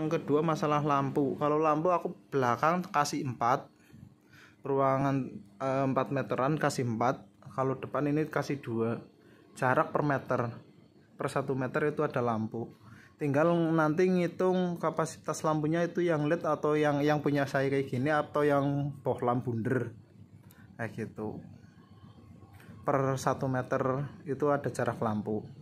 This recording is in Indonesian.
yang kedua masalah lampu kalau lampu aku belakang kasih 4 ruangan eh, 4 meteran kasih 4 kalau depan ini kasih 2 jarak per meter per 1 meter itu ada lampu tinggal nanti ngitung kapasitas lampunya itu yang LED atau yang yang punya saya kayak gini atau yang bohlam bunder kayak gitu per 1 meter itu ada jarak lampu